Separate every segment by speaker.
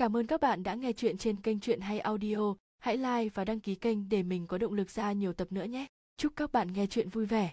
Speaker 1: Cảm ơn các bạn đã nghe chuyện trên kênh Chuyện Hay Audio. Hãy like và đăng ký kênh để mình có động lực ra nhiều tập nữa nhé. Chúc các bạn nghe chuyện vui vẻ.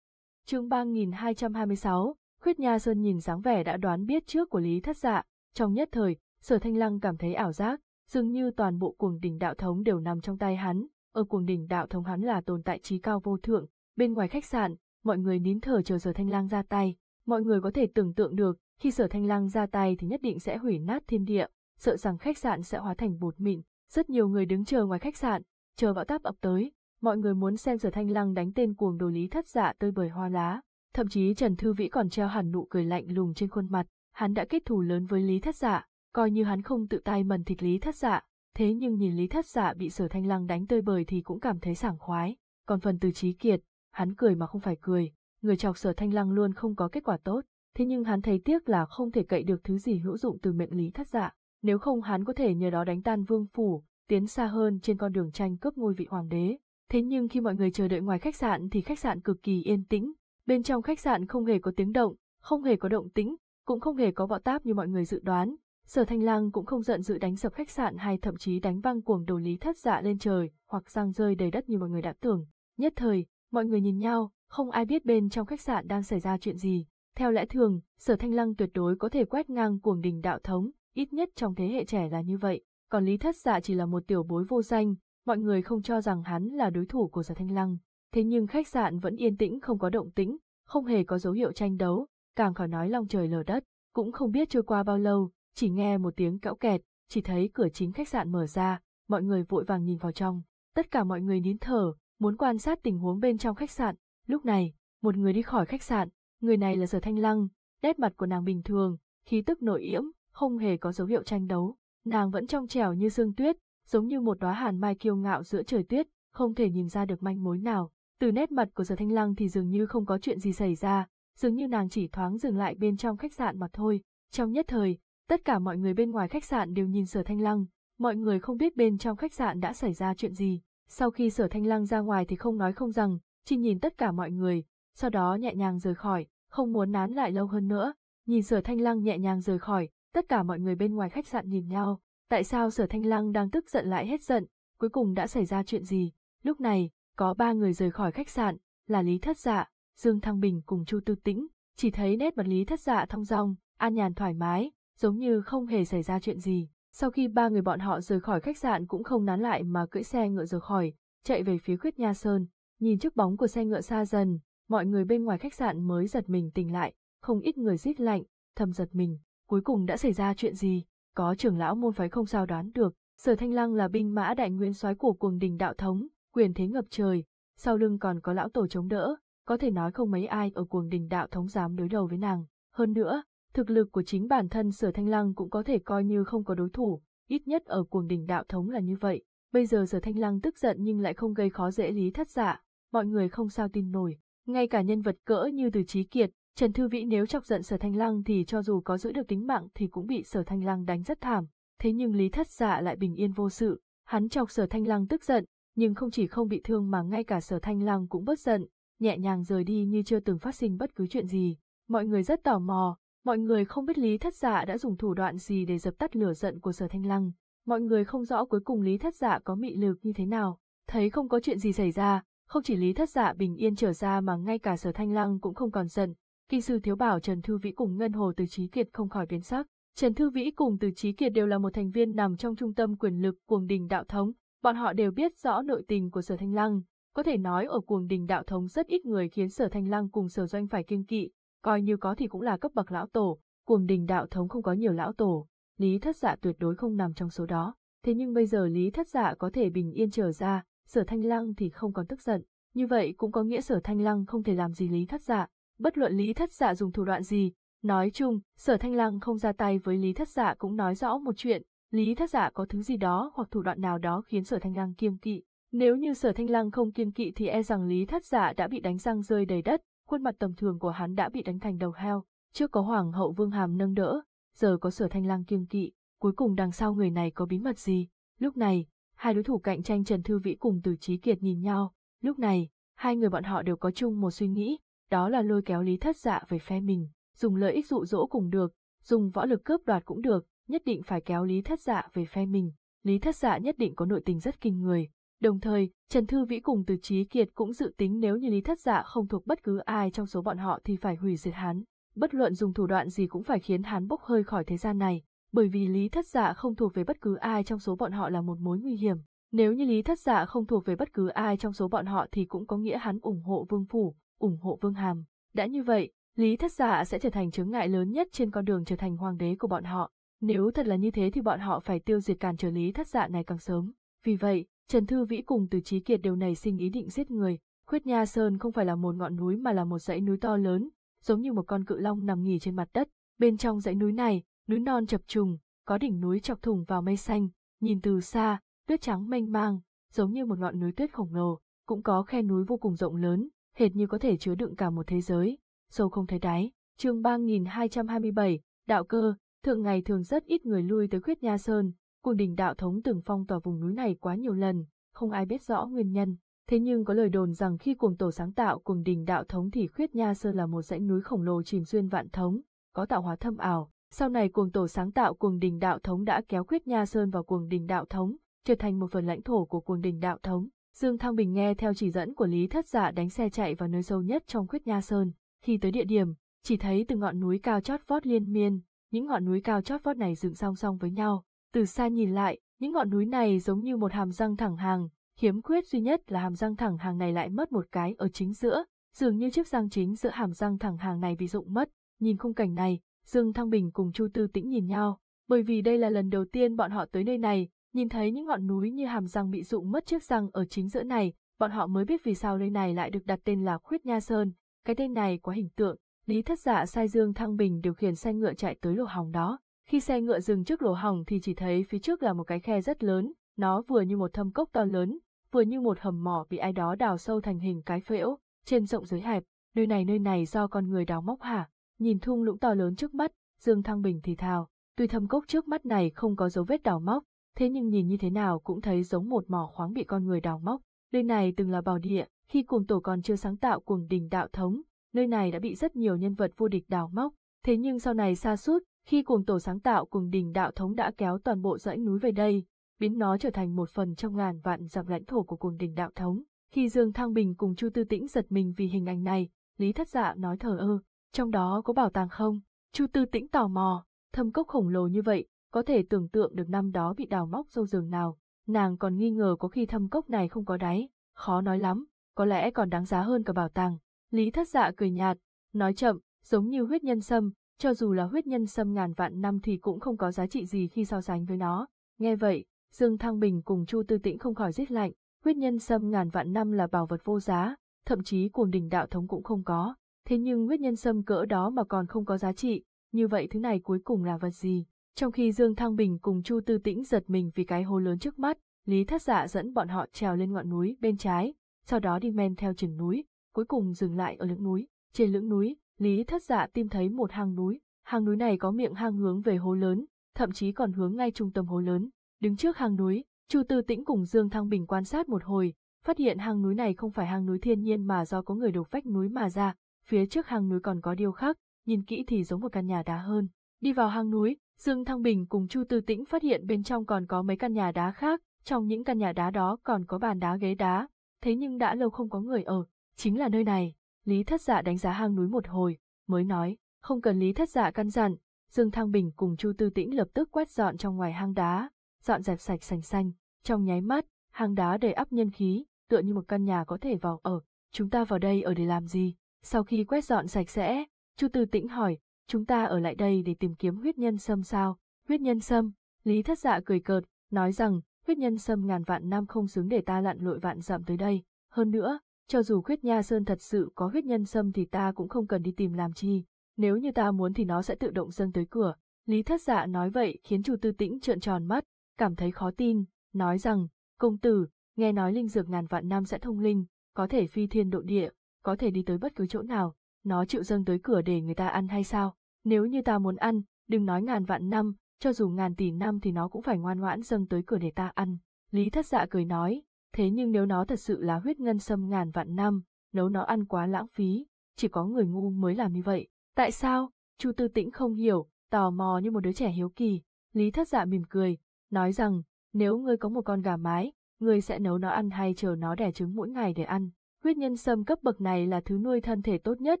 Speaker 1: Chương 3226, Khuyết Nha Sơn nhìn dáng vẻ đã đoán biết trước của Lý Thất Dạ, trong nhất thời, Sở Thanh Lăng cảm thấy ảo giác, dường như toàn bộ cuồng đỉnh đạo thống đều nằm trong tay hắn, ở cuồng đỉnh đạo thống hắn là tồn tại trí cao vô thượng, bên ngoài khách sạn, mọi người nín thở chờ Sở Thanh Lăng ra tay, mọi người có thể tưởng tượng được, khi Sở Thanh Lăng ra tay thì nhất định sẽ hủy nát thiên địa, sợ rằng khách sạn sẽ hóa thành bột mịn. Rất nhiều người đứng chờ ngoài khách sạn, chờ bão táp ập tới, mọi người muốn xem sở thanh lăng đánh tên cuồng đồ lý thất dạ tơi bời hoa lá. Thậm chí Trần Thư Vĩ còn treo hẳn nụ cười lạnh lùng trên khuôn mặt, hắn đã kết thù lớn với lý thất dạ, coi như hắn không tự tay mần thịt lý thất dạ, thế nhưng nhìn lý thất dạ bị sở thanh lăng đánh tơi bời thì cũng cảm thấy sảng khoái. Còn phần từ trí kiệt, hắn cười mà không phải cười, người chọc sở thanh lăng luôn không có kết quả tốt, thế nhưng hắn thấy tiếc là không thể cậy được thứ gì hữu dụng từ miệng lý thất dạ nếu không hắn có thể nhờ đó đánh tan vương phủ, tiến xa hơn trên con đường tranh cướp ngôi vị hoàng đế. Thế nhưng khi mọi người chờ đợi ngoài khách sạn thì khách sạn cực kỳ yên tĩnh, bên trong khách sạn không hề có tiếng động, không hề có động tĩnh, cũng không hề có bọ táp như mọi người dự đoán. Sở Thanh Lang cũng không giận dự đánh sập khách sạn hay thậm chí đánh văng cuồng đồ lý thất dạ lên trời, hoặc răng rơi đầy đất như mọi người đã tưởng. Nhất thời, mọi người nhìn nhau, không ai biết bên trong khách sạn đang xảy ra chuyện gì. Theo lẽ thường, Sở Thanh lang tuyệt đối có thể quét ngang cuồng đình đạo thống, ít nhất trong thế hệ trẻ là như vậy, còn Lý Thất Dạ chỉ là một tiểu bối vô danh, mọi người không cho rằng hắn là đối thủ của Giả Thanh Lăng. Thế nhưng khách sạn vẫn yên tĩnh không có động tĩnh, không hề có dấu hiệu tranh đấu, càng khỏi nói long trời lở đất, cũng không biết trôi qua bao lâu, chỉ nghe một tiếng cõng kẹt, chỉ thấy cửa chính khách sạn mở ra, mọi người vội vàng nhìn vào trong, tất cả mọi người nín thở, muốn quan sát tình huống bên trong khách sạn. Lúc này, một người đi khỏi khách sạn, người này là giả Thanh Lăng, nét mặt của nàng bình thường, khí tức nội yễm, không hề có dấu hiệu tranh đấu. Nàng vẫn trong trẻo như dương tuyết, giống như một đóa hàn mai kiêu ngạo giữa trời tuyết, không thể nhìn ra được manh mối nào. Từ nét mặt của Sở Thanh Lăng thì dường như không có chuyện gì xảy ra, dường như nàng chỉ thoáng dừng lại bên trong khách sạn mà thôi. Trong nhất thời, tất cả mọi người bên ngoài khách sạn đều nhìn Sở Thanh Lăng, mọi người không biết bên trong khách sạn đã xảy ra chuyện gì. Sau khi Sở Thanh Lăng ra ngoài thì không nói không rằng, chỉ nhìn tất cả mọi người, sau đó nhẹ nhàng rời khỏi, không muốn nán lại lâu hơn nữa. Nhìn Sở Thanh Lăng nhẹ nhàng rời khỏi, tất cả mọi người bên ngoài khách sạn nhìn nhau, tại sao sở thanh lăng đang tức giận lại hết giận, cuối cùng đã xảy ra chuyện gì, lúc này, có ba người rời khỏi khách sạn, là Lý Thất Dạ, Dương Thăng Bình cùng Chu Tư Tĩnh, chỉ thấy nét mặt Lý Thất Dạ thong dong, an nhàn thoải mái, giống như không hề xảy ra chuyện gì. Sau khi ba người bọn họ rời khỏi khách sạn cũng không nán lại mà cưỡi xe ngựa rời khỏi, chạy về phía khuyết nha sơn, nhìn chiếc bóng của xe ngựa xa dần, mọi người bên ngoài khách sạn mới giật mình tỉnh lại, không ít người rít lạnh, thầm giật mình, cuối cùng đã xảy ra chuyện gì, có trưởng lão môn phái không sao đoán được, sở thanh lăng là binh mã đại nguyên soái của cuồng đình đạo thống, quyền thế ngập trời, sau lưng còn có lão tổ chống đỡ, có thể nói không mấy ai ở cuồng đình đạo thống dám đối đầu với nàng. Hơn nữa, thực lực của chính bản thân sở thanh lăng cũng có thể coi như không có đối thủ, ít nhất ở cuồng đình đạo thống là như vậy. Bây giờ sở thanh lăng tức giận nhưng lại không gây khó dễ lý thất dạ, mọi người không sao tin nổi, ngay cả nhân vật cỡ như từ trí kiệt, Trần Thư Vĩ nếu chọc giận Sở Thanh Lăng thì cho dù có giữ được tính mạng thì cũng bị Sở Thanh Lăng đánh rất thảm, thế nhưng Lý Thất Dạ lại bình yên vô sự, hắn chọc Sở Thanh Lăng tức giận, nhưng không chỉ không bị thương mà ngay cả Sở Thanh Lăng cũng bớt giận, nhẹ nhàng rời đi như chưa từng phát sinh bất cứ chuyện gì. Mọi người rất tò mò, mọi người không biết Lý Thất Dạ đã dùng thủ đoạn gì để dập tắt lửa giận của Sở Thanh Lăng, mọi người không rõ cuối cùng Lý Thất Dạ có mị lực như thế nào, thấy không có chuyện gì xảy ra, không chỉ Lý Thất Dạ bình yên trở ra mà ngay cả Sở Thanh Lăng cũng không còn giận, Kỳ sư thiếu bảo Trần Thư Vĩ cùng Ngân Hồ Từ Chí Kiệt không khỏi biến sắc. Trần Thư Vĩ cùng Từ Chí Kiệt đều là một thành viên nằm trong trung tâm quyền lực cuồng đình đạo thống, bọn họ đều biết rõ nội tình của Sở Thanh Lăng, có thể nói ở cuồng đình đạo thống rất ít người khiến Sở Thanh Lăng cùng Sở Doanh phải kiêng kỵ, coi như có thì cũng là cấp bậc lão tổ, cuồng đình đạo thống không có nhiều lão tổ, Lý Thất Dạ tuyệt đối không nằm trong số đó. Thế nhưng bây giờ Lý Thất Dạ có thể bình yên trở ra, Sở Thanh Lăng thì không còn tức giận, như vậy cũng có nghĩa Sở Thanh Lăng không thể làm gì Lý Thất Dạ, bất luận Lý Thất Dạ dùng thủ đoạn gì, nói chung, Sở Thanh Lăng không ra tay với Lý Thất Dạ cũng nói rõ một chuyện, Lý Thất Dạ có thứ gì đó hoặc thủ đoạn nào đó khiến Sở Thanh Lăng kiêng kỵ. Nếu như Sở Thanh Lăng không kiêng kỵ thì e rằng Lý Thất Dạ đã bị đánh răng rơi đầy đất, khuôn mặt tầm thường của hắn đã bị đánh thành đầu heo, trước có Hoàng hậu Vương Hàm nâng đỡ, giờ có Sở Thanh Lăng kiêng kỵ, cuối cùng đằng sau người này có bí mật gì? Lúc này, hai đối thủ cạnh tranh Trần Thư Vĩ cùng Từ Chí Kiệt nhìn nhau, lúc này, hai người bọn họ đều có chung một suy nghĩ, đó là lôi kéo lý thất dạ về phe mình, dùng lợi ích dụ dỗ cũng được, dùng võ lực cướp đoạt cũng được, nhất định phải kéo lý thất dạ về phe mình, lý thất dạ nhất định có nội tình rất kinh người. Đồng thời, Trần Thư Vĩ cùng Từ Chí Kiệt cũng dự tính nếu như lý thất dạ không thuộc bất cứ ai trong số bọn họ thì phải hủy diệt hắn, bất luận dùng thủ đoạn gì cũng phải khiến hắn bốc hơi khỏi thế gian này, bởi vì lý thất dạ không thuộc về bất cứ ai trong số bọn họ là một mối nguy hiểm. Nếu như lý thất dạ không thuộc về bất cứ ai trong số bọn họ thì cũng có nghĩa hắn ủng hộ vương phủ, ủng hộ Vương Hàm. Đã như vậy, Lý Thất Dạ sẽ trở thành chướng ngại lớn nhất trên con đường trở thành hoàng đế của bọn họ. Nếu thật là như thế thì bọn họ phải tiêu diệt càn trở Lý Thất Dạ này càng sớm. Vì vậy, Trần Thư Vĩ cùng Từ Chí Kiệt đều nảy sinh ý định giết người. Khuyết Nha Sơn không phải là một ngọn núi mà là một dãy núi to lớn, giống như một con cự long nằm nghỉ trên mặt đất. Bên trong dãy núi này, núi non chập trùng, có đỉnh núi chọc thủng vào mây xanh, nhìn từ xa, tuyết trắng mênh mang, giống như một ngọn núi tuyết khổng lồ, cũng có khe núi vô cùng rộng lớn, hệt như có thể chứa đựng cả một thế giới, sâu không thấy đáy. Chương 3227, đạo cơ, thượng ngày thường rất ít người lui tới khuyết nha sơn, cung đình đạo thống từng phong tỏa vùng núi này quá nhiều lần, không ai biết rõ nguyên nhân. Thế nhưng có lời đồn rằng khi cuồng tổ sáng tạo cùng đình đạo thống thì khuyết nha sơn là một dãy núi khổng lồ chìm xuyên vạn thống, có tạo hóa thâm ảo. Sau này cuồng tổ sáng tạo cuồng đình đạo thống đã kéo khuyết nha sơn vào cuồng đình đạo thống, trở thành một phần lãnh thổ của cuồng đình đạo thống. Dương Thăng Bình nghe theo chỉ dẫn của Lý Thất Dạ đánh xe chạy vào nơi sâu nhất trong khuyết nha sơn, khi tới địa điểm, chỉ thấy từ ngọn núi cao chót vót liên miên, những ngọn núi cao chót vót này dựng song song với nhau, từ xa nhìn lại, những ngọn núi này giống như một hàm răng thẳng hàng, khiếm khuyết duy nhất là hàm răng thẳng hàng này lại mất một cái ở chính giữa, dường như chiếc răng chính giữa hàm răng thẳng hàng này bị rụng mất, nhìn khung cảnh này, Dương Thăng Bình cùng Chu Tư Tĩnh nhìn nhau, bởi vì đây là lần đầu tiên bọn họ tới nơi này, Nhìn thấy những ngọn núi như hàm răng bị rụng mất chiếc răng ở chính giữa này, bọn họ mới biết vì sao nơi này lại được đặt tên là Khuyết Nha Sơn, cái tên này quá hình tượng. Lý thất dạ sai Dương Thăng Bình điều khiển xe ngựa chạy tới lỗ hỏng đó. Khi xe ngựa dừng trước lỗ hỏng thì chỉ thấy phía trước là một cái khe rất lớn, nó vừa như một thâm cốc to lớn, vừa như một hầm mỏ bị ai đó đào sâu thành hình cái phễu, trên rộng dưới hẹp, nơi này nơi này do con người đào móc hả? Nhìn thung lũng to lớn trước mắt, Dương Thăng Bình thì thào, tuy thâm cốc trước mắt này không có dấu vết đào móc, thế nhưng nhìn như thế nào cũng thấy giống một mỏ khoáng bị con người đào móc. Nơi này từng là bảo địa, khi cuồng tổ còn chưa sáng tạo cuồng đình đạo thống, nơi này đã bị rất nhiều nhân vật vô địch đào móc, thế nhưng sau này xa suốt, khi cuồng tổ sáng tạo cuồng đình đạo thống đã kéo toàn bộ dãy núi về đây, biến nó trở thành một phần trong ngàn vạn dặm lãnh thổ của cuồng đình đạo thống. Khi Dương Thăng Bình cùng Chu Tư Tĩnh giật mình vì hình ảnh này, Lý Thất Dạ nói thờ ơ, trong đó có bảo tàng không? Chu Tư Tĩnh tò mò, thâm cốc khổng lồ như vậy, có thể tưởng tượng được năm đó bị đào móc sâu giường nào, nàng còn nghi ngờ có khi thâm cốc này không có đáy, khó nói lắm, có lẽ còn đáng giá hơn cả bảo tàng. Lý thất dạ cười nhạt, nói chậm, giống như huyết nhân sâm, cho dù là huyết nhân sâm ngàn vạn năm thì cũng không có giá trị gì khi so sánh với nó. Nghe vậy, Dương Thăng Bình cùng Chu Tư Tĩnh không khỏi rít lạnh, huyết nhân sâm ngàn vạn năm là bảo vật vô giá, thậm chí cuồng đỉnh đạo thống cũng không có, thế nhưng huyết nhân sâm cỡ đó mà còn không có giá trị, như vậy thứ này cuối cùng là vật gì? Trong khi Dương Thăng Bình cùng Chu Tư Tĩnh giật mình vì cái hố lớn trước mắt, Lý Thất Dạ dẫn bọn họ trèo lên ngọn núi bên trái, sau đó đi men theo chừng núi, cuối cùng dừng lại ở lưỡng núi. Trên lưỡng núi, Lý Thất Dạ tìm thấy một hang núi, hang núi này có miệng hang hướng về hố lớn, thậm chí còn hướng ngay trung tâm hố lớn. Đứng trước hang núi, Chu Tư Tĩnh cùng Dương Thăng Bình quan sát một hồi, phát hiện hang núi này không phải hang núi thiên nhiên mà do có người đục vách núi mà ra, phía trước hang núi còn có điêu khắc, nhìn kỹ thì giống một căn nhà đá hơn. Đi vào hang núi, Dương Thăng Bình cùng Chu Tư Tĩnh phát hiện bên trong còn có mấy căn nhà đá khác, trong những căn nhà đá đó còn có bàn đá ghế đá, thế nhưng đã lâu không có người ở, chính là nơi này. Lý Thất Dạ đánh giá hang núi một hồi, mới nói, không cần Lý Thất Dạ căn dặn, Dương Thăng Bình cùng Chu Tư Tĩnh lập tức quét dọn trong ngoài hang đá, dọn dẹp sạch sành xanh, trong nháy mắt, hang đá đầy ắp nhân khí, tựa như một căn nhà có thể vào ở, chúng ta vào đây ở để làm gì? Sau khi quét dọn sạch sẽ, Chu Tư Tĩnh hỏi, chúng ta ở lại đây để tìm kiếm huyết nhân sâm sao, huyết nhân sâm, Lý Thất Dạ cười cợt, nói rằng, huyết nhân sâm ngàn vạn năm không xứng để ta lặn lội vạn dặm tới đây, hơn nữa, cho dù huyết nha sơn thật sự có huyết nhân sâm thì ta cũng không cần đi tìm làm chi, nếu như ta muốn thì nó sẽ tự động dâng tới cửa. Lý Thất Dạ nói vậy khiến Chu Tư Tĩnh trợn tròn mắt, cảm thấy khó tin, nói rằng, công tử, nghe nói linh dược ngàn vạn năm sẽ thông linh, có thể phi thiên độ địa, có thể đi tới bất cứ chỗ nào, nó chịu dâng tới cửa để người ta ăn hay sao? Nếu như ta muốn ăn, đừng nói ngàn vạn năm, cho dù ngàn tỷ năm thì nó cũng phải ngoan ngoãn dâng tới cửa để ta ăn. Lý thất dạ cười nói, thế nhưng nếu nó thật sự là huyết ngân sâm ngàn vạn năm, nấu nó ăn quá lãng phí, chỉ có người ngu mới làm như vậy. Tại sao? Chu Tư Tĩnh không hiểu, tò mò như một đứa trẻ hiếu kỳ. Lý thất dạ mỉm cười, nói rằng, nếu ngươi có một con gà mái, ngươi sẽ nấu nó ăn hay chờ nó đẻ trứng mỗi ngày để ăn. Huyết nhân sâm cấp bậc này là thứ nuôi thân thể tốt nhất,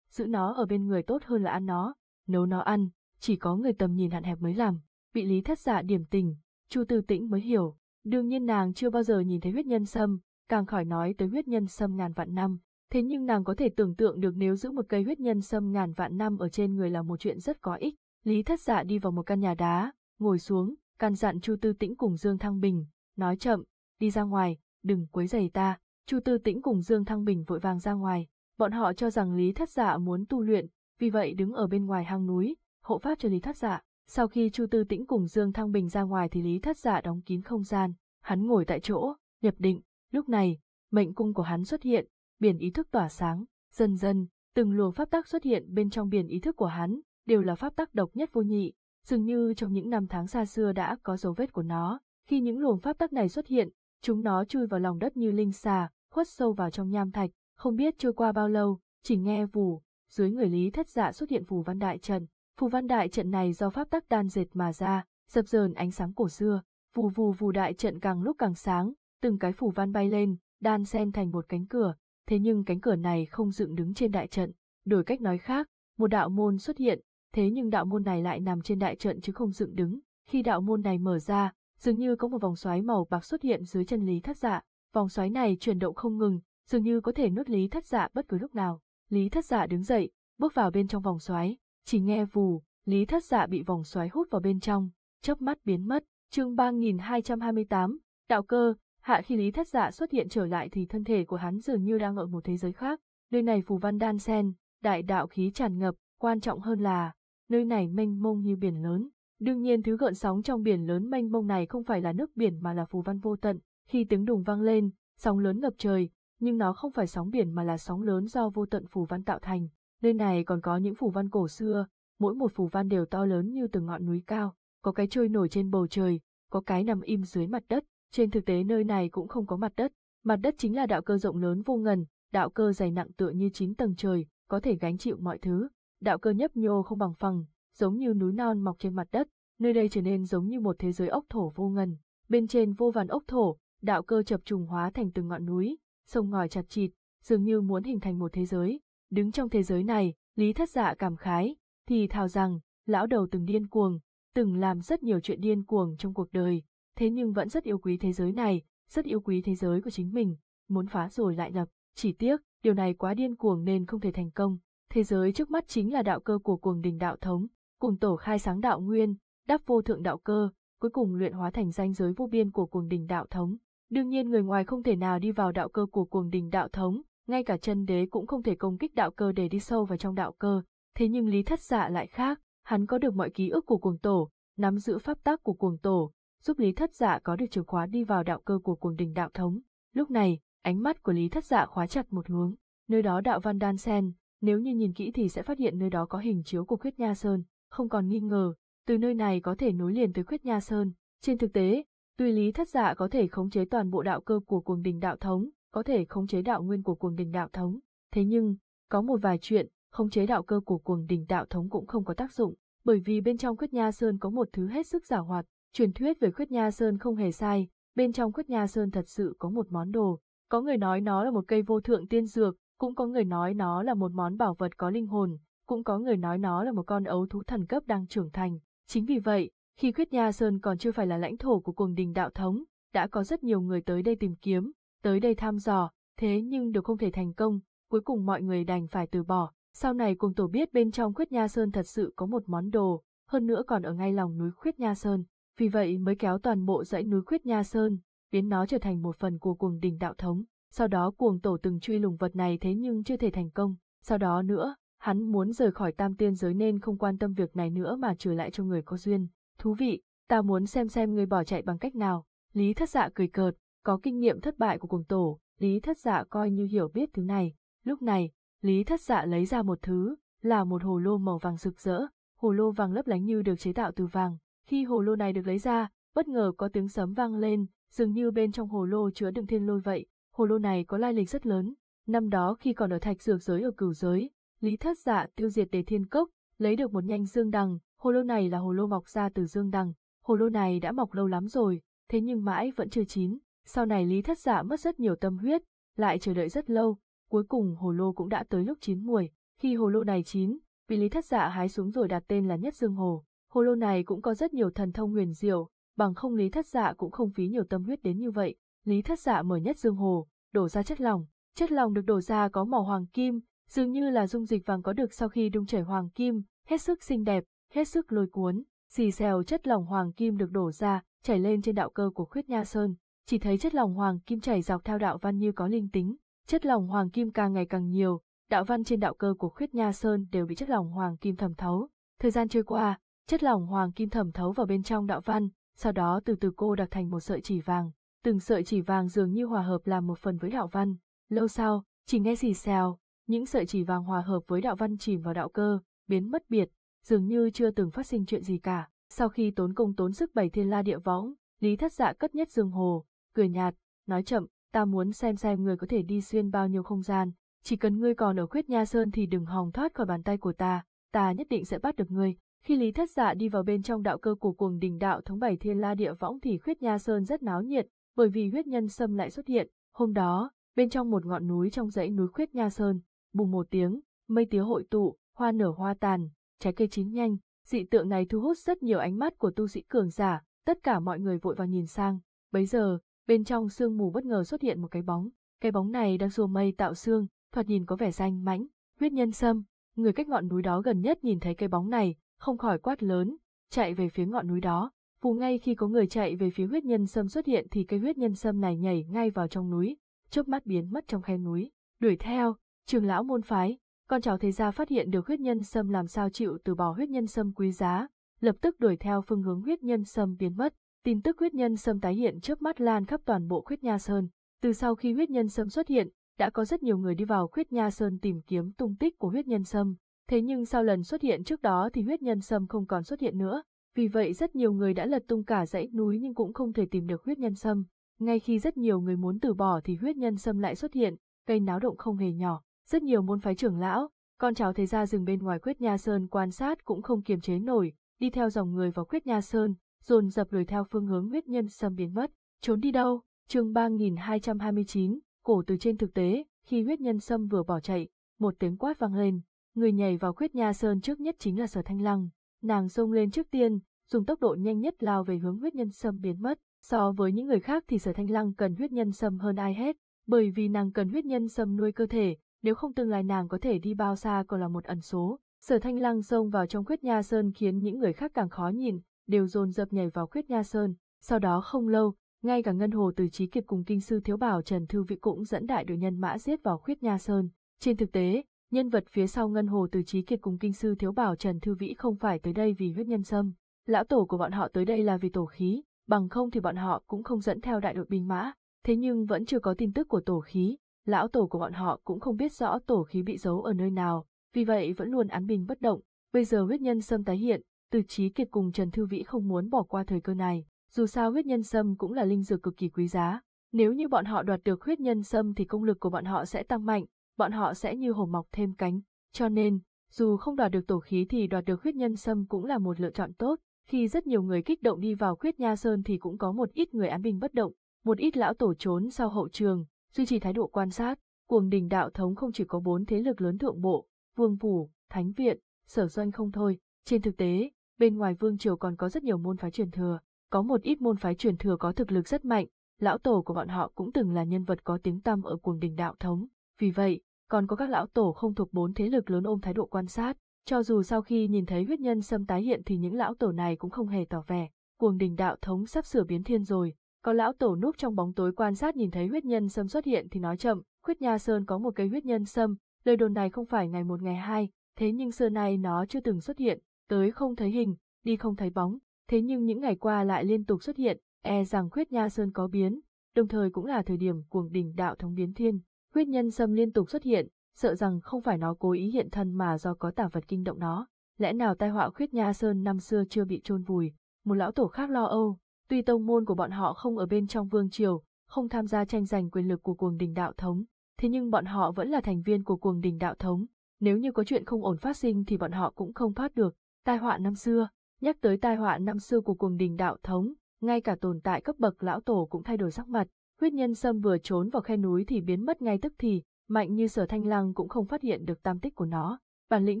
Speaker 1: giữ nó ở bên người tốt hơn là ăn nó, nấu nó ăn, chỉ có người tầm nhìn hạn hẹp mới làm. Bị Lý Thất Dạ điểm tình, Chu Tư Tĩnh mới hiểu, đương nhiên nàng chưa bao giờ nhìn thấy huyết nhân sâm, càng khỏi nói tới huyết nhân sâm ngàn vạn năm. Thế nhưng nàng có thể tưởng tượng được nếu giữ một cây huyết nhân sâm ngàn vạn năm ở trên người là một chuyện rất có ích. Lý Thất Dạ đi vào một căn nhà đá, ngồi xuống, căn dặn Chu Tư Tĩnh cùng Dương Thăng Bình, nói chậm, đi ra ngoài, đừng quấy rầy ta. Chu Tư Tĩnh cùng Dương Thăng Bình vội vàng ra ngoài, Bọn họ cho rằng Lý Thất Dạ muốn tu luyện, vì vậy đứng ở bên ngoài hang núi, hộ pháp cho Lý Thất Dạ. Sau khi Chu Tư Tĩnh cùng Dương Thăng Bình ra ngoài thì Lý Thất Dạ đóng kín không gian, hắn ngồi tại chỗ, nhập định, lúc này, mệnh cung của hắn xuất hiện, biển ý thức tỏa sáng, dần dần, từng luồng pháp tắc xuất hiện bên trong biển ý thức của hắn, đều là pháp tắc độc nhất vô nhị, dường như trong những năm tháng xa xưa đã có dấu vết của nó, khi những luồng pháp tắc này xuất hiện, chúng nó chui vào lòng đất như linh xà, khuất sâu vào trong nham thạch, không biết trôi qua bao lâu, chỉ nghe vù, dưới người Lý Thất Dạ xuất hiện phù văn đại trận. Phù văn đại trận này do pháp tắc đan dệt mà ra, dập dờn ánh sáng cổ xưa, vù vù vù đại trận càng lúc càng sáng, từng cái phù văn bay lên, đan xen thành một cánh cửa, thế nhưng cánh cửa này không dựng đứng trên đại trận, đổi cách nói khác, một đạo môn xuất hiện, thế nhưng đạo môn này lại nằm trên đại trận chứ không dựng đứng. Khi đạo môn này mở ra, dường như có một vòng xoáy màu bạc xuất hiện dưới chân Lý Thất Dạ, vòng xoáy này chuyển động không ngừng, dường như có thể nuốt Lý Thất Dạ bất cứ lúc nào. Lý Thất Dạ đứng dậy, bước vào bên trong vòng xoáy, chỉ nghe vù, Lý Thất Dạ bị vòng xoáy hút vào bên trong, chớp mắt biến mất. Chương ba nghìn hai hai trăm mươi tám đạo cơ, hạ khi Lý Thất Dạ xuất hiện trở lại thì thân thể của hắn dường như đang ở một thế giới khác. Nơi này phù văn đan sen, đại đạo khí tràn ngập, quan trọng hơn là nơi này mênh mông như biển lớn. Đương nhiên thứ gợn sóng trong biển lớn mênh mông này không phải là nước biển mà là phù văn vô tận. Khi tiếng đùng vang lên, sóng lớn ngập trời, nhưng nó không phải sóng biển mà là sóng lớn do vô tận phù văn tạo thành. Nơi này còn có những phù văn cổ xưa, mỗi một phù văn đều to lớn như từng ngọn núi cao, có cái trôi nổi trên bầu trời, có cái nằm im dưới mặt đất, trên thực tế nơi này cũng không có mặt đất, mặt đất chính là đạo cơ rộng lớn vô ngần, đạo cơ dày nặng tựa như chín tầng trời, có thể gánh chịu mọi thứ, đạo cơ nhấp nhô không bằng phẳng, giống như núi non mọc trên mặt đất, nơi đây trở nên giống như một thế giới ốc thổ vô ngần, bên trên vô vàn ốc thổ, đạo cơ chập trùng hóa thành từng ngọn núi, sông ngòi chặt chịt, dường như muốn hình thành một thế giới. Đứng trong thế giới này, Lý Thất Dạ cảm khái, thì thào rằng, lão đầu từng điên cuồng, từng làm rất nhiều chuyện điên cuồng trong cuộc đời, thế nhưng vẫn rất yêu quý thế giới này, rất yêu quý thế giới của chính mình, muốn phá rồi lại lập, chỉ tiếc, điều này quá điên cuồng nên không thể thành công. Thế giới trước mắt chính là đạo cơ của cuồng đình đạo thống, cùng tổ khai sáng đạo nguyên, đắp vô thượng đạo cơ, cuối cùng luyện hóa thành danh giới vô biên của cuồng đình đạo thống. Đương nhiên người ngoài không thể nào đi vào đạo cơ của cuồng đình đạo thống, ngay cả chân đế cũng không thể công kích đạo cơ để đi sâu vào trong đạo cơ, thế nhưng lý thất dạ lại khác, hắn có được mọi ký ức của cuồng tổ, nắm giữ pháp tác của cuồng tổ, giúp lý thất dạ có được chìa khóa đi vào đạo cơ của cuồng đình đạo thống. Lúc này, ánh mắt của lý thất dạ khóa chặt một hướng, nơi đó đạo văn đan sen, nếu như nhìn kỹ thì sẽ phát hiện nơi đó có hình chiếu của khuyết nha sơn, không còn nghi ngờ, từ nơi này có thể nối liền tới khuyết nha sơn. Trên thực tế, Tuy Lý Thất Dạ có thể khống chế toàn bộ đạo cơ của cuồng đình đạo thống, có thể khống chế đạo nguyên của cuồng đình đạo thống, thế nhưng, có một vài chuyện, khống chế đạo cơ của cuồng đình đạo thống cũng không có tác dụng, bởi vì bên trong Khuyết Nha Sơn có một thứ hết sức giả hoạt, truyền thuyết về Khuyết Nha Sơn không hề sai, bên trong Khuyết Nha Sơn thật sự có một món đồ, có người nói nó là một cây vô thượng tiên dược, cũng có người nói nó là một món bảo vật có linh hồn, cũng có người nói nó là một con ấu thú thần cấp đang trưởng thành, chính vì vậy, khi Khuyết Nha Sơn còn chưa phải là lãnh thổ của cuồng đình đạo thống, đã có rất nhiều người tới đây tìm kiếm, tới đây thăm dò, thế nhưng đều không thể thành công, cuối cùng mọi người đành phải từ bỏ. Sau này cùng tổ biết bên trong Khuyết Nha Sơn thật sự có một món đồ, hơn nữa còn ở ngay lòng núi Khuyết Nha Sơn, vì vậy mới kéo toàn bộ dãy núi Khuyết Nha Sơn, biến nó trở thành một phần của cuồng đình đạo thống. Sau đó cuồng tổ từng truy lùng vật này thế nhưng chưa thể thành công, sau đó nữa, hắn muốn rời khỏi tam tiên giới nên không quan tâm việc này nữa mà trừ lại cho người có duyên thú vị, ta muốn xem xem người bỏ chạy bằng cách nào. Lý thất dạ cười cợt, có kinh nghiệm thất bại của cuồng tổ, Lý thất dạ coi như hiểu biết thứ này. Lúc này, Lý thất dạ lấy ra một thứ, là một hồ lô màu vàng rực rỡ, hồ lô vàng lấp lánh như được chế tạo từ vàng. Khi hồ lô này được lấy ra, bất ngờ có tiếng sấm vang lên, dường như bên trong hồ lô chứa đựng thiên lôi vậy. Hồ lô này có lai lịch rất lớn. Năm đó khi còn ở thạch dược giới ở cửu giới, Lý thất dạ tiêu diệt đề thiên cốc, lấy được một nhanh dương đằng, Hồ lô này là hồ lô mọc ra từ dương đằng, hồ lô này đã mọc lâu lắm rồi, thế nhưng mãi vẫn chưa chín, sau này Lý Thất Dạ mất rất nhiều tâm huyết, lại chờ đợi rất lâu, cuối cùng hồ lô cũng đã tới lúc chín muồi, khi hồ lô này chín, vì Lý Thất Dạ hái xuống rồi đặt tên là Nhất Dương Hồ, hồ lô này cũng có rất nhiều thần thông huyền diệu, bằng không Lý Thất Dạ cũng không phí nhiều tâm huyết đến như vậy. Lý Thất Dạ mở Nhất Dương Hồ, đổ ra chất lỏng, chất lỏng được đổ ra có màu hoàng kim, dường như là dung dịch vàng có được sau khi đun chảy hoàng kim, hết sức xinh đẹp, hết sức lôi cuốn, xì xèo chất lỏng hoàng kim được đổ ra, chảy lên trên đạo cơ của khuyết nha sơn, chỉ thấy chất lỏng hoàng kim chảy dọc theo đạo văn như có linh tính, chất lỏng hoàng kim càng ngày càng nhiều, đạo văn trên đạo cơ của khuyết nha sơn đều bị chất lỏng hoàng kim thẩm thấu. Thời gian trôi qua, chất lỏng hoàng kim thẩm thấu vào bên trong đạo văn, sau đó từ từ cô đặc thành một sợi chỉ vàng, từng sợi chỉ vàng dường như hòa hợp làm một phần với đạo văn. Lâu sau, chỉ nghe xì xèo, những sợi chỉ vàng hòa hợp với đạo văn chìm vào đạo cơ, biến mất biệt, dường như chưa từng phát sinh chuyện gì cả. Sau khi tốn công tốn sức bày thiên la địa võng, Lý Thất Dạ cất nhất dương hồ, cười nhạt, nói chậm, ta muốn xem xem người có thể đi xuyên bao nhiêu không gian, chỉ cần ngươi còn ở khuyết nha sơn thì đừng hòng thoát khỏi bàn tay của ta, ta nhất định sẽ bắt được ngươi. Khi Lý Thất Dạ đi vào bên trong đạo cơ của cuồng đình đạo thống bảy thiên la địa võng thì khuyết nha sơn rất náo nhiệt, bởi vì huyết nhân sâm lại xuất hiện. Hôm đó, bên trong một ngọn núi trong dãy núi khuyết nha sơn, bùng một tiếng, mây tía hội tụ, hoa nở hoa tàn, trái cây chín nhanh, dị tượng này thu hút rất nhiều ánh mắt của tu sĩ cường giả, tất cả mọi người vội vào nhìn sang. Bấy giờ, bên trong sương mù bất ngờ xuất hiện một cái bóng, cái bóng này đang xua mây tạo sương, thoạt nhìn có vẻ danh mãnh, huyết nhân sâm, người cách ngọn núi đó gần nhất nhìn thấy cái bóng này, không khỏi quát lớn, chạy về phía ngọn núi đó. Phù ngay khi có người chạy về phía huyết nhân sâm xuất hiện thì cái huyết nhân sâm này nhảy ngay vào trong núi, chớp mắt biến mất trong khe núi. Đuổi theo, trường lão môn phái, con cháu thế gia phát hiện được huyết nhân sâm làm sao chịu từ bỏ huyết nhân sâm quý giá, lập tức đuổi theo phương hướng huyết nhân sâm biến mất. Tin tức huyết nhân sâm tái hiện trước mắt lan khắp toàn bộ khuyết nha sơn. Từ sau khi huyết nhân sâm xuất hiện, đã có rất nhiều người đi vào khuyết nha sơn tìm kiếm tung tích của huyết nhân sâm. Thế nhưng sau lần xuất hiện trước đó thì huyết nhân sâm không còn xuất hiện nữa. Vì vậy rất nhiều người đã lật tung cả dãy núi nhưng cũng không thể tìm được huyết nhân sâm. Ngay khi rất nhiều người muốn từ bỏ thì huyết nhân sâm lại xuất hiện, gây náo động không hề nhỏ. Rất nhiều môn phái trưởng lão, con cháu thế gia dừng bên ngoài Quyết Nha Sơn quan sát cũng không kiềm chế nổi, đi theo dòng người vào Quyết Nha Sơn, dồn dập đuổi theo phương hướng huyết nhân sâm biến mất, trốn đi đâu? Chương ba nghìn hai hai trăm mươi chín cổ từ trên thực tế, khi huyết nhân sâm vừa bỏ chạy, một tiếng quát vang lên, người nhảy vào Quyết Nha Sơn trước nhất chính là Sở Thanh Lăng, nàng xông lên trước tiên, dùng tốc độ nhanh nhất lao về hướng huyết nhân sâm biến mất. So với những người khác thì sở thanh lăng cần huyết nhân sâm hơn ai hết, bởi vì nàng cần huyết nhân sâm nuôi cơ thể, nếu không tương lai nàng có thể đi bao xa còn là một ẩn số. Sở Thanh Lăng xông vào trong Khuyết Nha Sơn khiến những người khác càng khó nhìn, đều dồn dập nhảy vào Khuyết Nha Sơn, sau đó không lâu, ngay cả Ngân Hồ Từ Chí Kiệt cùng kinh sư Thiếu Bảo Trần Thư Vị cũng dẫn đại đội nhân mã giết vào Khuyết Nha Sơn. Trên thực tế, nhân vật phía sau Ngân Hồ Từ Chí Kiệt cùng kinh sư Thiếu Bảo Trần Thư Vĩ không phải tới đây vì huyết nhân sâm, lão tổ của bọn họ tới đây là vì tổ khí, bằng không thì bọn họ cũng không dẫn theo đại đội binh mã, thế nhưng vẫn chưa có tin tức của tổ khí, lão tổ của bọn họ cũng không biết rõ tổ khí bị giấu ở nơi nào, vì vậy vẫn luôn án binh bất động. Bây giờ huyết nhân sâm tái hiện, từ trí kiệt cùng Trần Thư Vĩ không muốn bỏ qua thời cơ này, dù sao huyết nhân sâm cũng là linh dược cực kỳ quý giá. Nếu như bọn họ đoạt được huyết nhân sâm thì công lực của bọn họ sẽ tăng mạnh, bọn họ sẽ như hổ mọc thêm cánh. Cho nên, dù không đoạt được tổ khí thì đoạt được huyết nhân sâm cũng là một lựa chọn tốt. Khi rất nhiều người kích động đi vào khuyết nha sơn thì cũng có một ít người án binh bất động, một ít lão tổ trốn sau hậu trường, duy trì thái độ quan sát, cuồng đình đạo thống không chỉ có bốn thế lực lớn thượng bộ, vương phủ, thánh viện, sở doanh không thôi, trên thực tế, bên ngoài vương triều còn có rất nhiều môn phái truyền thừa, có một ít môn phái truyền thừa có thực lực rất mạnh, lão tổ của bọn họ cũng từng là nhân vật có tiếng tăm ở cuồng đình đạo thống, vì vậy, còn có các lão tổ không thuộc bốn thế lực lớn ôm thái độ quan sát, cho dù sau khi nhìn thấy huyết nhân xâm tái hiện thì những lão tổ này cũng không hề tỏ vẻ, cuồng đình đạo thống sắp sửa biến thiên rồi, có lão tổ núp trong bóng tối quan sát nhìn thấy huyết nhân sâm xuất hiện thì nói chậm, huyết nha sơn có một cây huyết nhân sâm, lời đồn này không phải ngày một ngày hai, thế nhưng xưa nay nó chưa từng xuất hiện, tới không thấy hình, đi không thấy bóng, thế nhưng những ngày qua lại liên tục xuất hiện, e rằng huyết nha sơn có biến, đồng thời cũng là thời điểm cuồng đỉnh đạo thống biến thiên, huyết nhân sâm liên tục xuất hiện, sợ rằng không phải nó cố ý hiện thân mà do có tả vật kinh động nó, lẽ nào tai họa huyết nha sơn năm xưa chưa bị trôn vùi, một lão tổ khác lo âu, Tuy tông môn của bọn họ không ở bên trong vương triều, không tham gia tranh giành quyền lực của cuồng đình đạo thống, thế nhưng bọn họ vẫn là thành viên của cuồng đình đạo thống, nếu như có chuyện không ổn phát sinh thì bọn họ cũng không thoát được. Tai họa năm xưa, nhắc tới tai họa năm xưa của cuồng đình đạo thống, ngay cả tồn tại cấp bậc lão tổ cũng thay đổi sắc mặt, huyết nhân sâm vừa trốn vào khe núi thì biến mất ngay tức thì, mạnh như sở thanh lăng cũng không phát hiện được tam tích của nó, bản lĩnh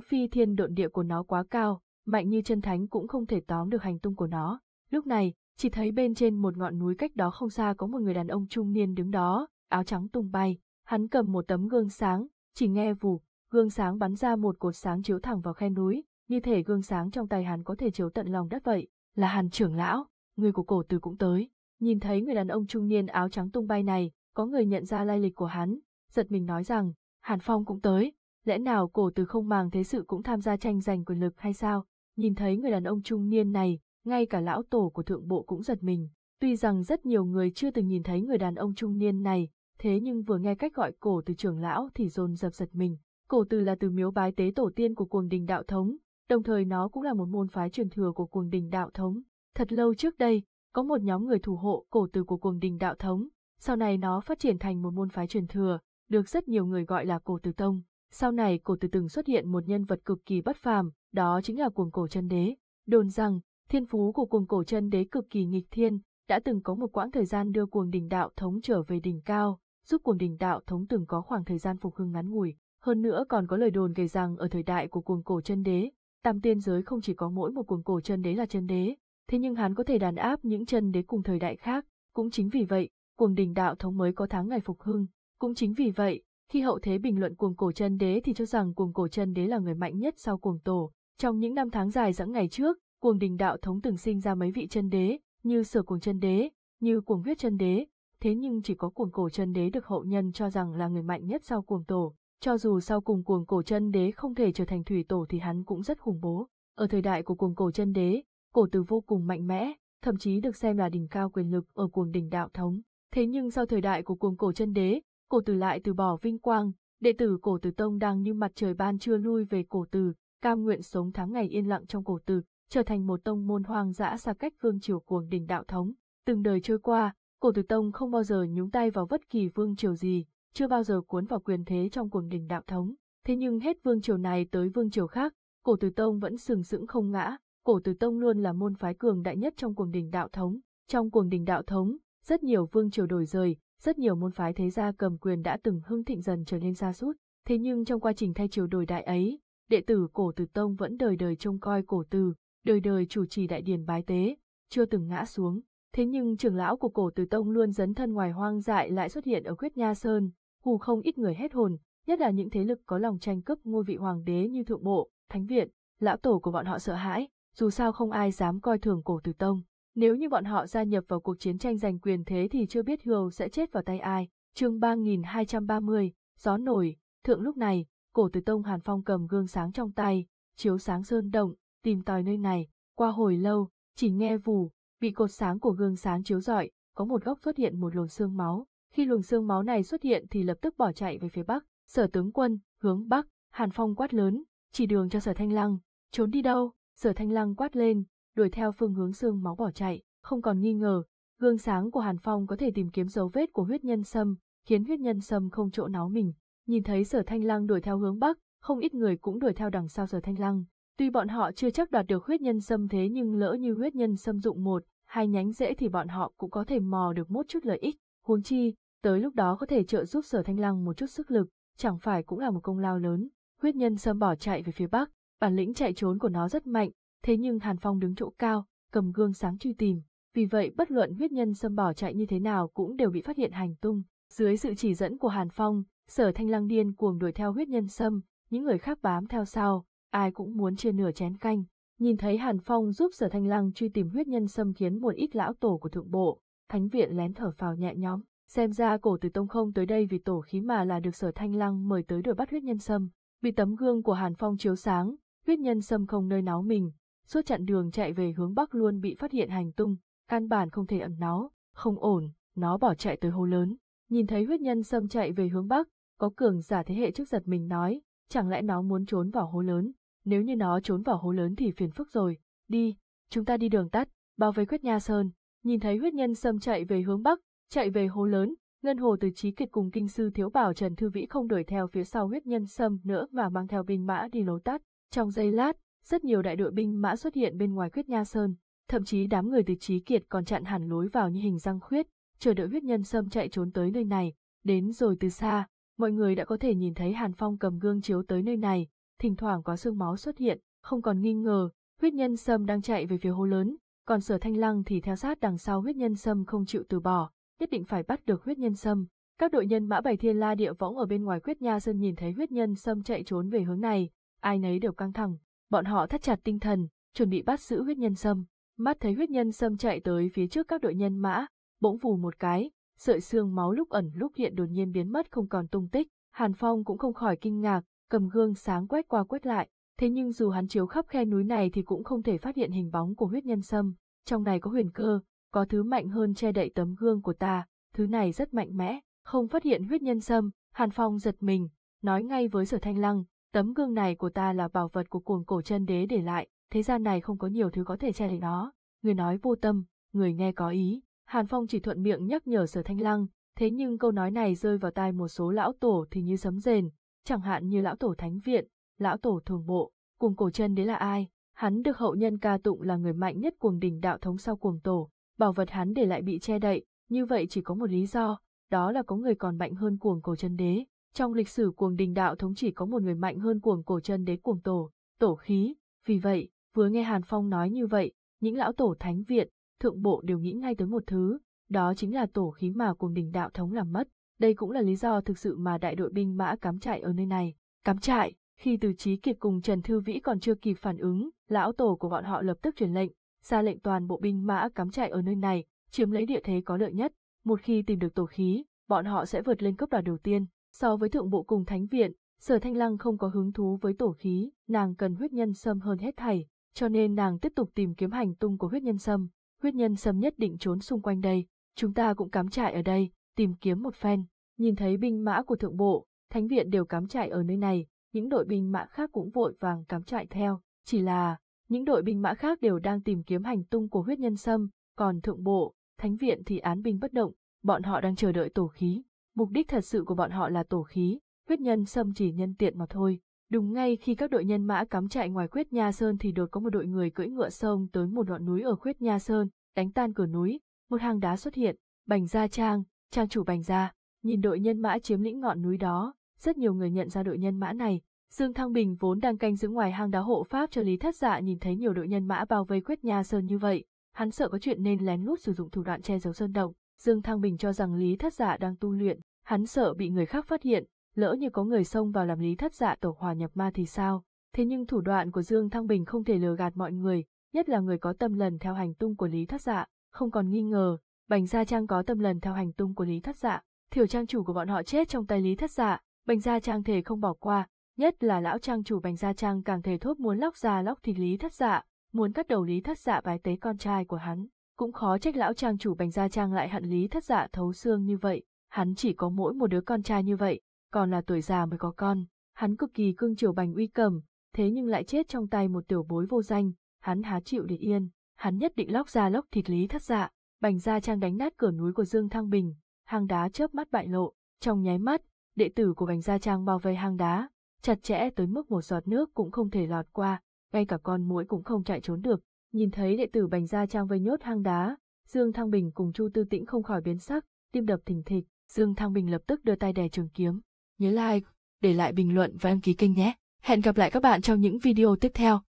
Speaker 1: phi thiên độn địa của nó quá cao, mạnh như chân thánh cũng không thể tóm được hành tung của nó. Lúc này, chỉ thấy bên trên một ngọn núi cách đó không xa có một người đàn ông trung niên đứng đó, áo trắng tung bay, hắn cầm một tấm gương sáng, chỉ nghe vù, gương sáng bắn ra một cột sáng chiếu thẳng vào khe núi, như thể gương sáng trong tay hắn có thể chiếu tận lòng đất vậy, là Hàn trưởng lão, người của cổ từ cũng tới. Nhìn thấy người đàn ông trung niên áo trắng tung bay này, có người nhận ra lai lịch của hắn, giật mình nói rằng, Hàn Phong cũng tới, lẽ nào cổ từ không màng thế sự cũng tham gia tranh giành quyền lực hay sao? Nhìn thấy người đàn ông trung niên này, ngay cả lão tổ của thượng bộ cũng giật mình. Tuy rằng rất nhiều người chưa từng nhìn thấy người đàn ông trung niên này, thế nhưng vừa nghe cách gọi cổ từ trưởng lão thì dồn dập giật mình. Cổ từ là từ miếu bái tế tổ tiên của cuồng đình đạo thống, đồng thời nó cũng là một môn phái truyền thừa của cuồng đình đạo thống. Thật lâu trước đây, có một nhóm người thủ hộ cổ từ của cuồng đình đạo thống, sau này nó phát triển thành một môn phái truyền thừa, được rất nhiều người gọi là cổ từ tông. Sau này cổ từ từng xuất hiện một nhân vật cực kỳ bất phàm, đó chính là cuồng cổ chân đế. Đồn rằng, Thiên phú của cuồng cổ chân đế cực kỳ nghịch thiên, đã từng có một quãng thời gian đưa cuồng đỉnh đạo thống trở về đỉnh cao, giúp cuồng đỉnh đạo thống từng có khoảng thời gian phục hưng ngắn ngủi. Hơn nữa còn có lời đồn kể rằng ở thời đại của cuồng cổ chân đế, tam tiên giới không chỉ có mỗi một cuồng cổ chân đế là chân đế, thế nhưng hắn có thể đàn áp những chân đế cùng thời đại khác, cũng chính vì vậy, cuồng đỉnh đạo thống mới có tháng ngày phục hưng, cũng chính vì vậy, khi hậu thế bình luận cuồng cổ chân đế thì cho rằng cuồng cổ chân đế là người mạnh nhất sau cuồng tổ, trong những năm tháng dài dãng ngày trước, cuồng đình đạo thống từng sinh ra mấy vị chân đế, như sở cuồng chân đế, như cuồng huyết chân đế, thế nhưng chỉ có cuồng cổ chân đế được hậu nhân cho rằng là người mạnh nhất sau cuồng tổ, cho dù sau cùng cuồng cổ chân đế không thể trở thành thủy tổ thì hắn cũng rất khủng bố. Ở thời đại của cuồng cổ chân đế, cổ tử vô cùng mạnh mẽ, thậm chí được xem là đỉnh cao quyền lực ở cuồng đình đạo thống. Thế nhưng sau thời đại của cuồng cổ chân đế, cổ tử lại từ bỏ vinh quang, đệ tử cổ tử tông đang như mặt trời ban trưa lui về cổ tử, cam nguyện sống tháng ngày yên lặng trong cổ tử, trở thành một tông môn hoang dã xa cách vương triều cuồng đình đạo thống. Từng đời trôi qua, cổ tử tông không bao giờ nhúng tay vào bất kỳ vương triều gì, chưa bao giờ cuốn vào quyền thế trong cuồng đình đạo thống. Thế nhưng hết vương triều này tới vương triều khác, cổ tử tông vẫn sừng sững không ngã, cổ tử tông luôn là môn phái cường đại nhất trong cuồng đình đạo thống. Trong cuồng đình đạo thống, rất nhiều vương triều đổi rời, rất nhiều môn phái thế gia cầm quyền đã từng hưng thịnh dần trở nên xa sút Thế nhưng trong quá trình thay triều đổi đại ấy, đệ tử cổ tử tông vẫn đời đời trông coi cổ tử, đời đời chủ trì đại điển bái tế, chưa từng ngã xuống. Thế nhưng trưởng lão của cổ tử tông luôn dấn thân ngoài hoang dại lại xuất hiện ở khuyết nha sơn, hù không ít người hết hồn, nhất là những thế lực có lòng tranh cướp ngôi vị hoàng đế như thượng bộ, thánh viện, lão tổ của bọn họ sợ hãi, dù sao không ai dám coi thường cổ tử tông. Nếu như bọn họ gia nhập vào cuộc chiến tranh giành quyền thế thì chưa biết Hưu sẽ chết vào tay ai. Chương 3230, gió nổi, thượng lúc này, cổ tử tông Hàn Phong cầm gương sáng trong tay, chiếu sáng sơn động, tìm tòi nơi này, qua hồi lâu, chỉ nghe vù, bị cột sáng của gương sáng chiếu rọi, có một góc xuất hiện một luồng xương máu. Khi luồng xương máu này xuất hiện thì lập tức bỏ chạy về phía bắc, sở tướng quân, hướng bắc, Hàn Phong quát lớn, chỉ đường cho sở thanh lăng, trốn đi đâu, sở thanh lăng quát lên, đuổi theo phương hướng xương máu bỏ chạy, không còn nghi ngờ, gương sáng của Hàn Phong có thể tìm kiếm dấu vết của huyết nhân sâm, khiến huyết nhân sâm không chỗ náo mình. Nhìn thấy sở thanh lăng đuổi theo hướng bắc, không ít người cũng đuổi theo đằng sau sở thanh lăng, Tuy bọn họ chưa chắc đoạt được huyết nhân sâm thế nhưng lỡ như huyết nhân sâm dụng một, hai nhánh rễ thì bọn họ cũng có thể mò được một chút lợi ích, huống chi, tới lúc đó có thể trợ giúp sở thanh lăng một chút sức lực, chẳng phải cũng là một công lao lớn. Huyết nhân sâm bỏ chạy về phía bắc, bản lĩnh chạy trốn của nó rất mạnh, thế nhưng Hàn Phong đứng chỗ cao, cầm gương sáng truy tìm, vì vậy bất luận huyết nhân sâm bỏ chạy như thế nào cũng đều bị phát hiện hành tung. Dưới sự chỉ dẫn của Hàn Phong, sở thanh lăng điên cuồng đuổi theo huyết nhân sâm, những người khác bám theo sau, ai cũng muốn chia nửa chén canh. Nhìn thấy Hàn Phong giúp Sở Thanh Lăng truy tìm huyết nhân xâm khiến một ít lão tổ của thượng bộ, thánh viện lén thở phào nhẹ nhõm. Xem ra cổ từ tông không tới đây vì tổ khí mà là được Sở Thanh Lăng mời tới đuổi bắt huyết nhân sâm. Bị tấm gương của Hàn Phong chiếu sáng, huyết nhân sâm không nơi náo mình, suốt chặn đường chạy về hướng bắc luôn bị phát hiện hành tung, căn bản không thể ẩn nó, không ổn, nó bỏ chạy tới hồ lớn. Nhìn thấy huyết nhân sâm chạy về hướng bắc, có cường giả thế hệ trước giật mình nói, chẳng lẽ nó muốn trốn vào hồ lớn, nếu như nó trốn vào hố lớn thì phiền phức rồi, đi, chúng ta đi đường tắt, bao vây huyết nha sơn, nhìn thấy huyết nhân sâm chạy về hướng bắc, chạy về hố lớn, ngân hồ từ trí kiệt cùng kinh sư thiếu bảo Trần Thư Vĩ không đuổi theo phía sau huyết nhân sâm nữa mà mang theo binh mã đi lối tắt, trong giây lát, rất nhiều đại đội binh mã xuất hiện bên ngoài huyết nha sơn, thậm chí đám người từ trí kiệt còn chặn hẳn lối vào như hình răng khuyết, chờ đợi huyết nhân sâm chạy trốn tới nơi này, đến rồi từ xa, mọi người đã có thể nhìn thấy Hàn Phong cầm gương chiếu tới nơi này, thỉnh thoảng có sương máu xuất hiện, không còn nghi ngờ, huyết nhân sâm đang chạy về phía hố lớn, còn sở thanh lăng thì theo sát đằng sau huyết nhân sâm không chịu từ bỏ, nhất định phải bắt được huyết nhân sâm. Các đội nhân mã bảy thiên la địa võng ở bên ngoài quyết nha sơn nhìn thấy huyết nhân sâm chạy trốn về hướng này, ai nấy đều căng thẳng, bọn họ thắt chặt tinh thần, chuẩn bị bắt giữ huyết nhân sâm. Mắt thấy huyết nhân sâm chạy tới phía trước các đội nhân mã, bỗng vù một cái, sợi xương máu lúc ẩn lúc hiện đột nhiên biến mất không còn tung tích, Hàn Phong cũng không khỏi kinh ngạc, cầm gương sáng quét qua quét lại, thế nhưng dù hắn chiếu khắp khe núi này thì cũng không thể phát hiện hình bóng của huyết nhân sâm, trong này có huyền cơ, có thứ mạnh hơn che đậy tấm gương của ta, thứ này rất mạnh mẽ, không phát hiện huyết nhân sâm, Hàn Phong giật mình, nói ngay với sở thanh lăng, tấm gương này của ta là bảo vật của cuồng cổ chân đế để lại, thế gian này không có nhiều thứ có thể che đậy nó, người nói vô tâm, người nghe có ý, Hàn Phong chỉ thuận miệng nhắc nhở sở thanh lăng, thế nhưng câu nói này rơi vào tai một số lão tổ thì như sấm rền, chẳng hạn như lão tổ thánh viện, lão tổ thường bộ, cuồng cổ chân đế là ai, hắn được hậu nhân ca tụng là người mạnh nhất cuồng đình đạo thống sau cuồng tổ, bảo vật hắn để lại bị che đậy, như vậy chỉ có một lý do, đó là có người còn mạnh hơn cuồng cổ chân đế. Trong lịch sử cuồng đình đạo thống chỉ có một người mạnh hơn cuồng cổ chân đế cuồng tổ, tổ khí, vì vậy, vừa nghe Hàn Phong nói như vậy, những lão tổ thánh viện, thượng bộ đều nghĩ ngay tới một thứ, đó chính là tổ khí mà cuồng đình đạo thống làm mất. Đây cũng là lý do thực sự mà đại đội binh mã cắm trại ở nơi này. Cắm trại, khi từ trí kiệt cùng Trần Thư Vĩ còn chưa kịp phản ứng, lão tổ của bọn họ lập tức truyền lệnh, ra lệnh toàn bộ binh mã cắm trại ở nơi này, chiếm lấy địa thế có lợi nhất. Một khi tìm được tổ khí, bọn họ sẽ vượt lên cấp đoàn đầu tiên. So với thượng bộ cùng thánh viện, sở thanh lăng không có hứng thú với tổ khí, nàng cần huyết nhân sâm hơn hết thảy, cho nên nàng tiếp tục tìm kiếm hành tung của huyết nhân sâm. Huyết nhân sâm nhất định trốn xung quanh đây, chúng ta cũng cắm trại ở đây, tìm kiếm một phen. Nhìn thấy binh mã của thượng bộ, thánh viện đều cắm trại ở nơi này, những đội binh mã khác cũng vội vàng cắm trại theo, chỉ là những đội binh mã khác đều đang tìm kiếm hành tung của huyết nhân sâm, còn thượng bộ, thánh viện thì án binh bất động, bọn họ đang chờ đợi tổ khí. Mục đích thật sự của bọn họ là tổ khí, huyết nhân sâm chỉ nhân tiện mà thôi. Đúng ngay khi các đội nhân mã cắm trại ngoài khuyết nha sơn thì đột có một đội người cưỡi ngựa sông tới một đoạn núi ở khuyết nha sơn, đánh tan cửa núi, một hang đá xuất hiện, bành gia trang, trang chủ bành gia, Nhìn đội nhân mã chiếm lĩnh ngọn núi đó, rất nhiều người nhận ra đội nhân mã này. Dương Thăng Bình vốn đang canh giữ ngoài hang đá hộ pháp cho Lý Thất Dạ nhìn thấy nhiều đội nhân mã bao vây quét nha sơn như vậy, hắn sợ có chuyện nên lén lút sử dụng thủ đoạn che giấu sơn động. Dương Thăng Bình cho rằng Lý Thất Dạ đang tu luyện, hắn sợ bị người khác phát hiện, lỡ như có người xông vào làm Lý Thất Dạ tổ hòa nhập ma thì sao? Thế nhưng thủ đoạn của Dương Thăng Bình không thể lừa gạt mọi người, nhất là người có tâm lần theo hành tung của Lý Thất Dạ, không còn nghi ngờ, Bành Gia Trang có tâm lần theo hành tung của Lý Thất Dạ, thiểu trang chủ của bọn họ chết trong tay lý thất dạ, bành gia trang thể không bỏ qua, nhất là lão trang chủ bành gia trang càng thể thốt muốn lóc ra lóc thịt lý thất dạ, muốn cắt đầu lý thất dạ bái tế con trai của hắn. Cũng khó trách lão trang chủ bành gia trang lại hận lý thất dạ thấu xương như vậy, hắn chỉ có mỗi một đứa con trai như vậy, còn là tuổi già mới có con, hắn cực kỳ cương chiều bành uy cầm, thế nhưng lại chết trong tay một tiểu bối vô danh, hắn há chịu để yên, hắn nhất định lóc ra lóc thịt lý thất dạ, bành gia trang đánh nát cửa núi của Dương Thăng Bình, hang đá chớp mắt bại lộ, trong nháy mắt, đệ tử của Bành Gia Trang bao vây hang đá, chặt chẽ tới mức một giọt nước cũng không thể lọt qua, ngay cả con muỗi cũng không chạy trốn được. Nhìn thấy đệ tử Bành Gia Trang vây nhốt hang đá, Dương Thăng Bình cùng Chu Tư Tĩnh không khỏi biến sắc, tim đập thình thịch, Dương Thăng Bình lập tức đưa tay đè trường kiếm. Nhớ like, để lại bình luận và đăng ký kênh nhé. Hẹn gặp lại các bạn trong những video tiếp theo.